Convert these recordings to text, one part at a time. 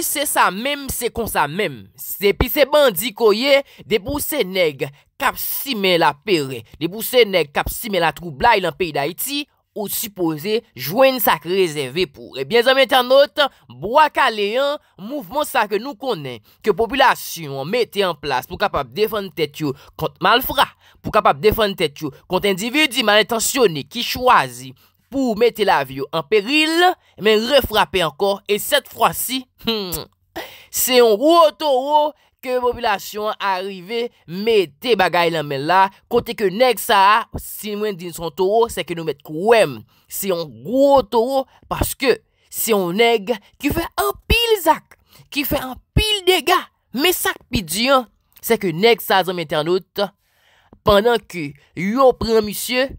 Sè sa mèm, sè kon sa mèm Sè pi sè bandi koye De pou sè neg Kapsime la perè De pou sè neg kapsime la troubla Ilan peyi da iti Ou sipose Jwen sakre rezève pou E bien zanmè tan not Boakaleyan Mouvment sakre nou konè Ke populasyon metè an plas Pou kapap defan tèt yo Kont malfra Pou kapap defan tèt yo Kont individi manètansyonè Ki chwazi pou mette la vyo an peril, men refrape ankon, e set fwa si, se yon wotoro, ke popilasyon arive, mette bagay lan men la, kote ke neg sa, si mwen din son toro, se ke nou mette kouem, se yon wotoro, paske se yon neg, ki fe an pil zak, ki fe an pil dega, mesak pi diyan, se ke neg sa zan mette an out, pandan ki yon premisye,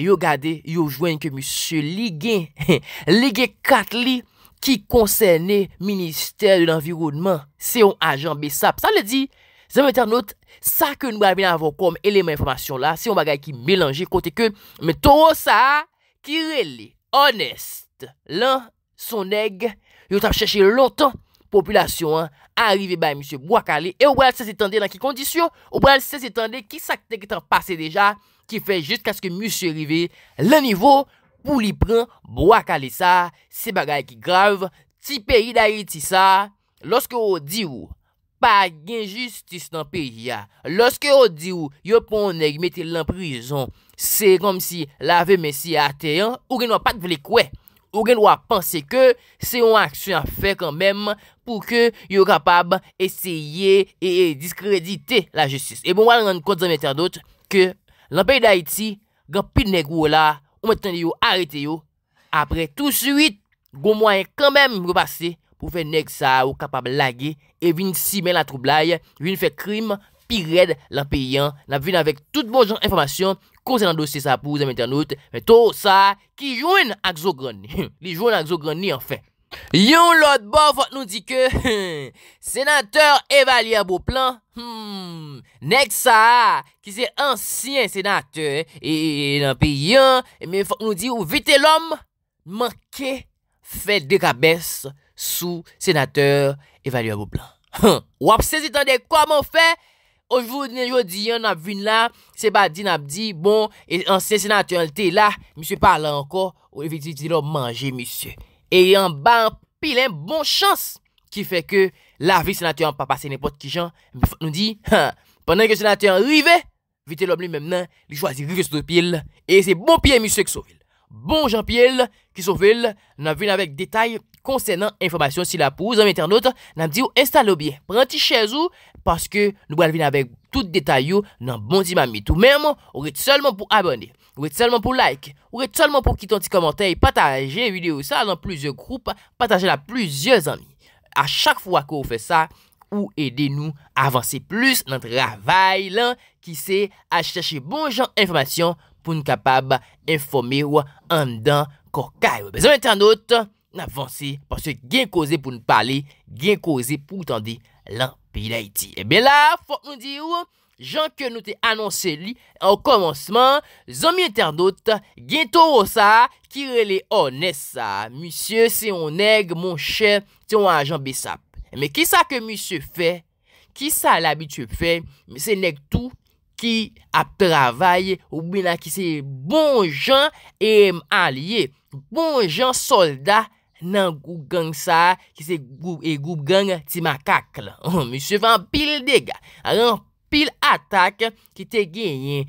Yo gade, yo jwen ke M. Ligé, Ligé Katli, ki konsene Ministèr de l'Environnement, se yon ajan besap. Sa le di, zem internet, sa ke nou abine avon kom elemen informasyon la, se yon bagay ki melange kote ke, me to sa, ki rele, honest, lan, son neg, yo tap chèche lontan, populasyon an, arive bay M. Boakale, e ou wèl se zétande nan ki kondisyon, ou wèl se zétande ki sakte ki tan pase deja, Ki fè jist kwa ske musye rive, le nivou pou li pran bo akale sa, se bagay ki grave, ti peyi da yi ti sa, loske ou di ou, pa genjistis nan peyi ya. Loske ou di ou, yo pon neg mette l'an prizon, se kom si la ve mesi ateyan, ou genwa pat vle kwe. Ou genwa panse ke, se yon aksyon a fè kanmem pou ke yo kapab eseye e diskredite la jistis. E bon wala nan kont zan metan dot ke Lampèy da iti, gan pi neg wola, ou metan yo arete yo. Apre tout suit, goun mwenye kambem repase pou fe neg sa ou kapab lage, evin si men la troublai, evin fe krim, pi red lampèy yan, la vin avèk tout bon joun informasyon konsen an dosye sa pou zem internet, meto sa ki joun ak zogran ni, li joun ak zogran ni an fe. Yon lot bo fote nou di ke senatèr evalye abou plan, hmm, nek sa ki se ansyen senatèr e, e, e nan pe yon, men fote nou di ou vite lom manke fè dekabès sou senatèr evalye abou plan. Wap se zitan dek kwa man fè, ojvou di yon nap vin la, se badi nap di, bon, e, ansyen senatèr anlte la, msè pa lan anko, ou evititilon manje msè. E yon ba pilen bon chans ki feke la vi senate yon pa pase nepot ki jan nou di. Pendan ke senate yon rive, vite lom li memnen li chwazi rive sou do pil. E se bon pilen mi sek sou vil. Bon jan pilen ki sou vil, nan vin avek detay konsenant informasyon si la pouz. Mwen te anot nan di ou installo bi, pranti chez ou paske nou bal vin avek tout detay yo nan bondi mami. Tou mèm ou rit selman pou abonde. Ou ete solman pou like, ou ete solman pou kiton ti komantei, pataje videyo sa nan plizye groupe, pataje la plizye zanmi. A chak fwa ko ou fe sa, bon ou ede nou avanse plus nan travay lan ki se a chache bon jan informasyon pou nou kapab informe ou andan kokay. Bezoun internet, nan avanse pou se gen koze pou nou pale, gen koze pou tande lan pi la iti. Ebe eh la, fok nou di ou? jan ke nou te anonse li, an konwonsman, zon mi eten dot, gen to rosa, ki rele honest sa, misye se yon neg, moun chè, ti yon anjan besap. Me ki sa ke misye fe, ki sa l'abitue fe, se neg tou, ki ap travay, ou bina ki se bon jan, e m alye, bon jan solda, nan goup gang sa, ki se goup gang ti makak la. Misye fe an pil dega, an jan pili, pil atak ki te genyen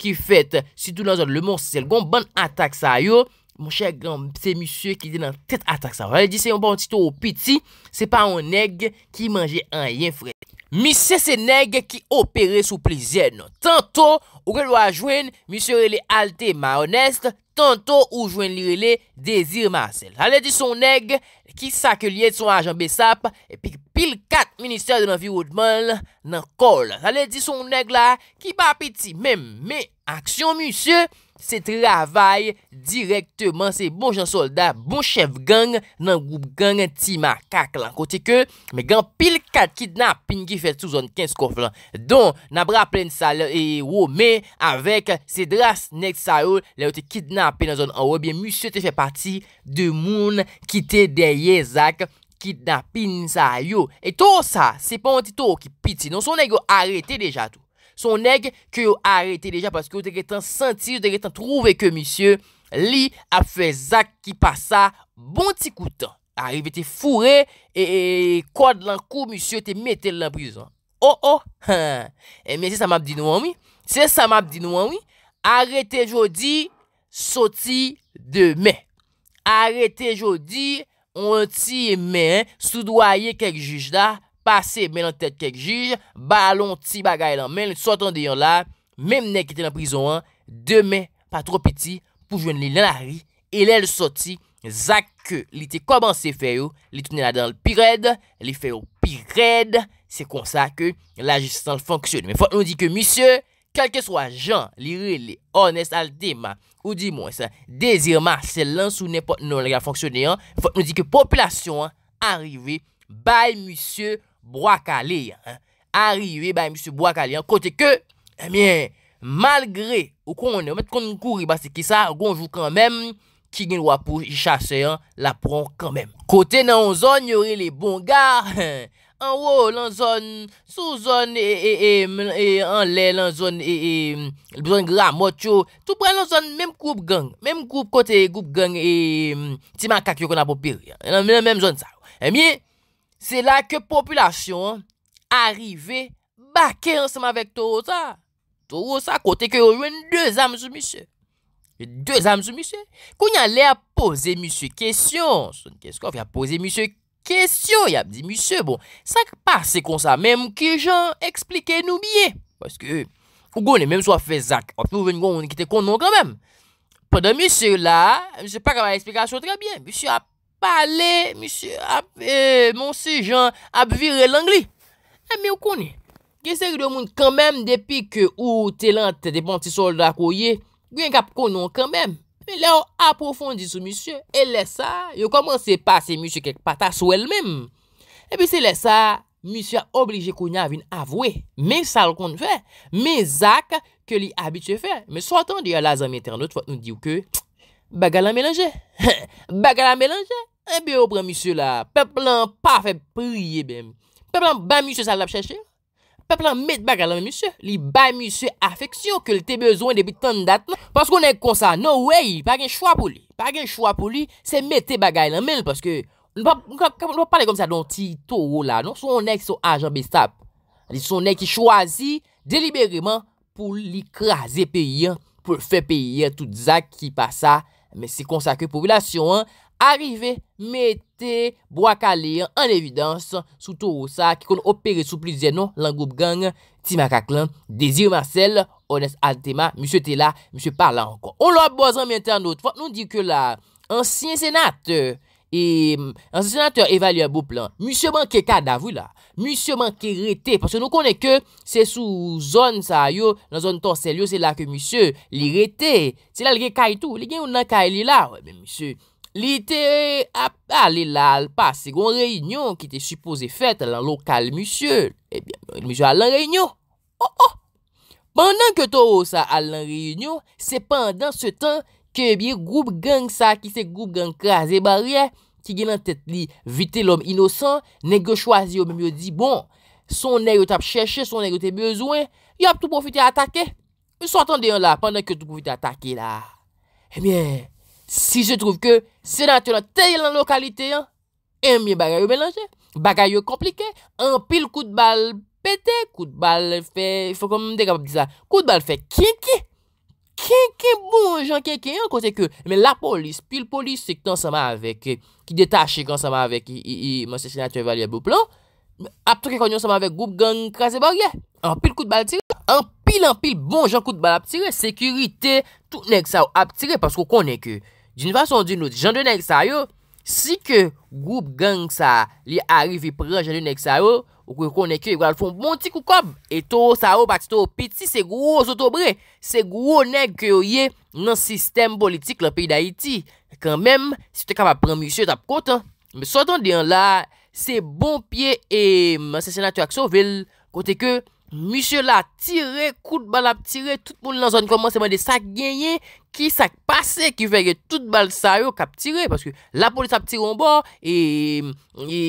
ki fet si dou nan zon le mons selgon, ban atak sa yo monshek, se misye ki di nan tet atak sa yo, ale di se yon ban tito ou piti, se pa ou neg ki manje a yen fre misye se neg ki opere sou plizyen tanto, ou gen wajwen misye rele halte ma honest Tanto ou jwen lirile Dezir Marcel. Sa le di son neg ki sa ke liye di son ajan besap. E pi pil kat minister de nanvi roadman nan kol. Sa le di son neg la ki pa piti. Men men, aksyon musye. Se travay direktman se bon jan soldat, bon chef gang nan goup gang ti makak lan. Kote ke, me gang pil kat kidnapin ki fet sou zon 15 kof lan. Don, nan bra plen sa lè e wome, avèk se dras nek sa ou, lè ou te kidnapin nan zon an wè. Bien, musye te fè pati de moun ki te deye zak, kidnapin sa yo. E to sa, se pon ti to ki piti. Non son e yo arete deja tou. Son neg ke yo arete deja paske yo deketan senti, yo deketan trouve ke misye li apfezak ki pasa bon ti koutan. Areve te fure e kwa de lan kou misye te metel la brizan. Oh oh, e eh, miye se sa map di nou anwi. Se sa map di nou anwi, arete jodi soti de me. Arete jodi onti me, soudwaye kek jujda. pase men an tete kek jige, ba lon ti bagay lan men, li sot an deyon la, men mnen ki ten an prizon an, deme, pa tro piti, pou jwen li nan ari, e lè l soti, zak ke li te komanse feyo, li tounen la dan l pired, li feyo pired, se konsa ke, la jistans l fanksyon. Men fote nou di ke, misye, kelke swa jan, li rele, honest al tema, ou di mwen sa, dezirman, se lan sou nepot nou l fanksyon eyan, fote nou di ke, poplasyon an, arive, bay, misye, Bwakale yon. Arrive ba yon msou Bwakale yon. Kote ke. Emyen. Eh Malgre. Ou konon. Ou met konon kouri basi ki sa. Ou konon jou kanmem. Ki gen wapou i chase yon. La pron kanmem. Kote nan zon. Yore le bon ga. Anwo. Lan zon. Sou zon. E. An le. Lan zon. E. L zon gra mocho. Tou pre lan zon. Mem koup gang. Mem koup kote. Koup gang. E. Ti makak yo kon apopil. Nan men zon sa. Emyen. Eh Se la ke populasyon arive baken anseman vek Torosa. Torosa kote ke yon ren de zanm sou misye. De zanm sou misye. Kon yon ale a pose misye kesyon. Son keskof yon a pose misye kesyon. Yon ap di misye bon. Sak pa se konsa menm ki jan explike nou bie. Weske kou gounen menm sou a fe zak. Wap nou ven gounen kite konon kran menm. Pwede misye la, misye pa kama eksplikasyon tre bie. Misye ap. Fale, misye, ap, e, eh, monsi, jan, ap vire lang li. E eh, mi ou koni? Gese ki do moun kanmem depi ke ou telant de banti solda kou ye, gwen kap konon kanmem. Me le ou aprofondi sou, misye, e lesa, yo komanse pase, misye, kek pata sou el mem. E pi se lesa, misye a oblije koni avin avwe, men sal kon fè, men zak ke li abit se fè. Men so atan di a lazan meten anot fwa, ou di ou ke, bagala melange, bagala melange, E biyo pran misyo la, peplan pa fe priye bem. Peplan ba misyo salap chache, peplan met bagay lan men misyo. Li ba misyo afeksyon ke li te bezwen debi ton dat la. Pas kon ek konsa, nou wey, pa gen chwa pou li. Pa gen chwa pou li, se met te bagay lan men. Pas ke, nou pa, nou pa pale kom sa don ti to ou la. Non sou on ek sou ajan bestap. Li sou on ek ki chwazi, delibereman, pou li krasi peyi an. Pou fe peyi an, tout zak ki pa sa. Men se konsa ke popylasyon an. Arrive, mette, bo akale an evidans, sou tou ou sa, ki kon opere sou plize nan, lan goup gang, ti makaklan, de zir Marcel, ones antema, msye te la, msye parla ankon. O la boazan mwen ten anot, fote nou di ke la, ansyen senate, ansyen senate evalye a bou plan, msye manke kadavou la, msye manke rete, parce nou konen ke se sou zon sa yo, nan zon tonsel yo, se la ke msye li rete, se la li ge kaitou, li gen yon nan kaili la, msye Li te ap alilal pa segon reynyon ki te supose fèt alan lokal, monsye. Ebyen, eh bon, monsye alan reynyon. Ho, oh, ho. Pendan ke to osa alan reynyon, se pendant se tan ke ebyen eh groub geng sa ki se groub geng kras e barye, ki genan tet li vite lom inosan, negè chwazi ou mèm yo di, bon, son nèy yo tap chèche, son nèy yo te bezwen, yon ap tout profite atake. Monsye atan deyon la, pendan ke tout profite atake la. Ebyen, eh Si se trouv ke senatouran teye lan lokalite an, emye bagay yo belanje, bagay yo komplike, an pil kout bal pete, kout bal fe, fok an mende kapab disa, kout bal fe kienkye, kienkye bon jan kienkye an, kote ke, men la polis, pil polis, se ki tansama avek, ki detache ki tansama avek, yi, yi, yi, monsen senatouran valye bou plan, ap toke kon yon tansama avek goup gang krasi bagye, an pil kout bal tire, an pil an pil bon jan kout bal ap tire, sekurite, touten ek sa ou ap tire, pasko konen ke, Din fason di nou, jan de nek sa yo, si ke goup gang sa li arive pre jan de nek sa yo, ou kwen kon nek yo, yon al fon bon ti kou kob. E to sa yo pati to pit si se gwo zotobre. Se gwo nek yo ye nan sistem politik la peyi da iti. Kanmem, se te ka va pran misyo tap kote. Me sotan diyon la, se bon pye e manse senatou akso vel kote ke misyo la tire, kout bala tire, tout moun lan zon koman se man de sak genyey ki sak pase, ki vege tout bal sa yo kap tire, paske la polis ap tire on bo, e, e,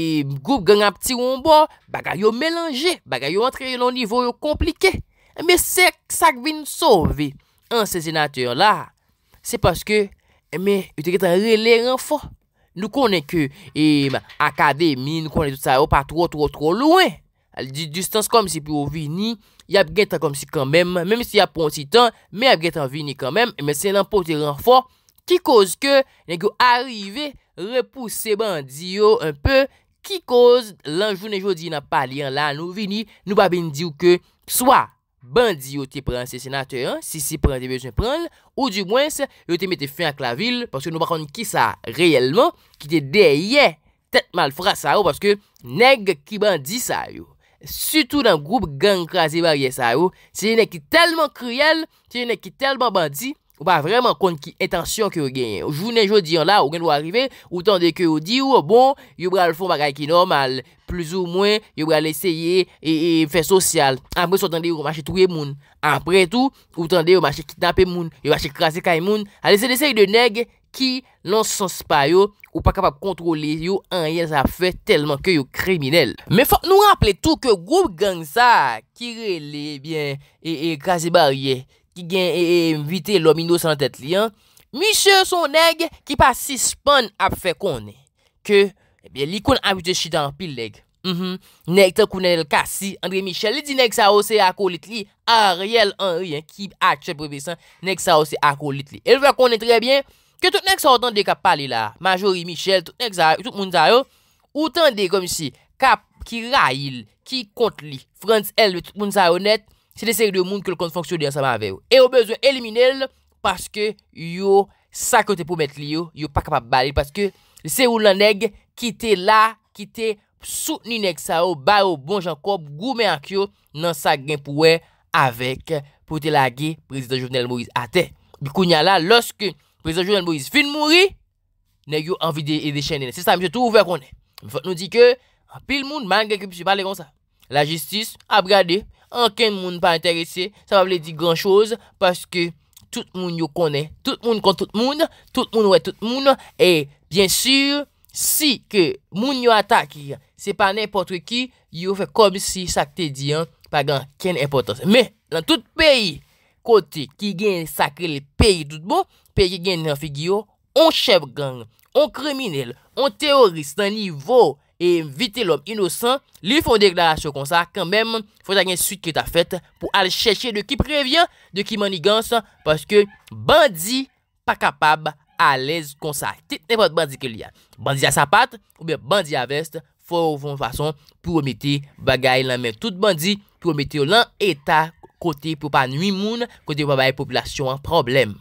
group gen ap tire on bo, baga yo melange, baga yo entre yo nan nivou yo komplike, me se sak vin sove, an se zinatur la, se paske, me, yu te geta rele renfo, nou konen ke, e, akade mi, nou konen tout sa yo pa tro tro tro lwen, al di distans kom si pou vini, y ap gen tan kom si kanmem, menm si y ap pon si tan, men ap gen tan vini kanmem, men se lan pou te ran fwa, ki koz ke, nenk yo arive repouse bandiyo unpe, ki koz lanjounen jodi nan paliyan la nou vini, nou ba bindi yo ke, psoa, bandiyo te prensen senate, si si prensen prensen prensen, ou di mwens, yo te mette fwen ak la vil, pwase nou bakon ki sa reyelman, ki te deye, tet mal fwa sa yo, pwase nek ki bandi sa yo. Soutou nan groub gen krasi ba ye sa yo Se yon ne ki telman kriyel Se yon ne ki telman bandi Ou ba vreman kon ki etansyon ki yo genye Jounen jodi yon la ou gen yo arive Ou tande ki yo di yo oh, bon Yo bre al fon bagay ki normal Plus ou mwen yo bre al eseye E fe sosyal Ampre sou tande yo mache touye moun Ampre tou ou tande yo mache kitnape moun Yo mache krasi kay moun Ale se deseye de neg Ki nan sons pa yo ou pa kapap kontrole yo an yel sa fe telman ke yo kriminel. Me fok nou rample tou ke group gang sa ki rele bien e e kazi barye. Ki gen e e mvite lomino san tet li an. Mise son neg ki pa sispan ap fe konen. Ke e eh bie likon abite shidampil neg. Mh mm-hmm. mh. Neg ten kounen el kasi. Andre Michel li di neg sa ose akolit li. A riel an yel ki a chep revisan neg sa ose akolit li. El fwa konen trebyen. Ke tout nèk sa otande kap pale la, Majori, Michel, tout nèk sa, tout moun sa yo, ou otande kom si, kap ki ra il, ki kont li, France L, tout moun sa yo net, se de seri de moun ke l kont fonksyon di ansama veyo. E yo bezwen elimine l, paske yo sakote pou met li yo, yo pa kapap bale, paske se ou lan neg, kite la, kite, sout ni nèk sa yo, ba yo bon jankop, gou men ak yo, nan sa genpouwe, avek, pote la ge, prezident Jovenel Moïse. Ate, di kounya la, loske, Prese Jojan Boris, fin mouri, ne yo anvi de e de chenene. Se sa, mi se tou ouve konen. Mi fote nou di ke, pil moun, man gen kip si pale kon sa. La jistis, a brade, an ken moun pa enterese, sa pa vle di gran chose, paske tout moun yo konen, tout moun kon tout moun, tout moun we tout moun, e, bien sur, si ke moun yo atak, se pa ne importe ki, yo fe kom si sakte di, pa gen ken importe se. Me, lan tout peyi, kote ki gen sakre le peyi tout bo, peyi gen nan figyo, on chev gang, on kreminel, on teorist nan nivou, evite l'om inosan, li fonde deklarasyon konsa, kanmem, fote gen sute ki ta fete, pou al chèche de ki prevyan, de ki manigans, paske bandi pa kapab a lez konsa. Tit nepot bandi ke li a. Bandi a sapat, ou be bandi a vest, fote ou fonte fason, pou omite bagay lan men. Tout bandi pou omite lan etat, Kote pou pa nwi moun, kote pou pa baye populasyon an problem.